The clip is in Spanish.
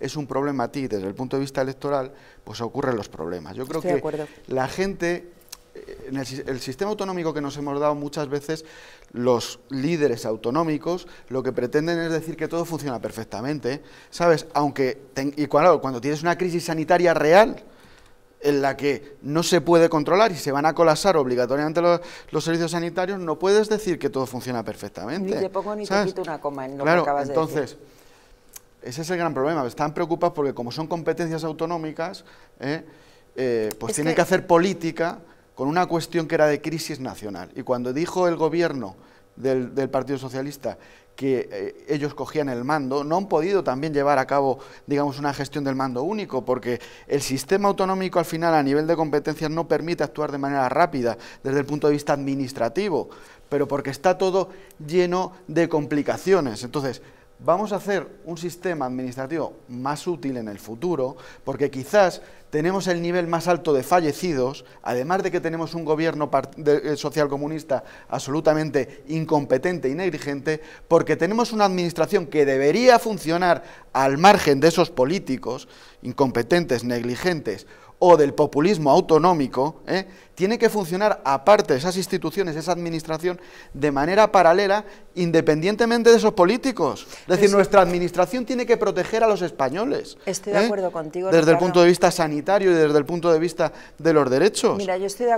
es un problema a ti desde el punto de vista electoral, pues ocurren los problemas. Yo creo que la gente eh, en el, sistema autonómico que nos hemos dado muchas veces los líderes autonómicos lo que pretenden es decir que todo funciona perfectamente, ¿sabes? Aunque, y cuando, cuando, tienes una crisis sanitaria real en la que no se puede controlar y se van a colapsar obligatoriamente los, servicios sanitarios, no puedes decir que todo funciona perfectamente. Ni te pongo ni te quito una coma en lo que acabas entonces, de decir. Ese es el gran problema. Están preocupados porque como son competencias autonómicas, ¿eh? Eh, pues tiene que... hacer política con una cuestión que era de crisis nacional. Y cuando dijo el gobierno del, Partido Socialista que eh, ellos cogían el mando, no han podido también llevar a cabo, digamos, una gestión del mando único, porque el sistema autonómico al final a nivel de competencias no permite actuar de manera rápida desde el punto de vista administrativo, pero porque está todo lleno de complicaciones. Entonces, vamos a hacer un sistema administrativo más útil en el futuro, porque quizás tenemos el nivel más alto de fallecidos, además de que tenemos un gobierno eh, social comunista absolutamente incompetente y negligente, porque tenemos una administración que debería funcionar al margen de esos políticos incompetentes, negligentes o del populismo autonómico, ¿eh? tiene que funcionar aparte esas instituciones, esa administración, de manera paralela, independientemente de esos políticos. Es decir, nuestra administración tiene que proteger a los españoles. Estoy de ¿eh? acuerdo contigo. Desde el punto de vista sanitario y desde el punto de vista de los derechos. Mira, yo estoy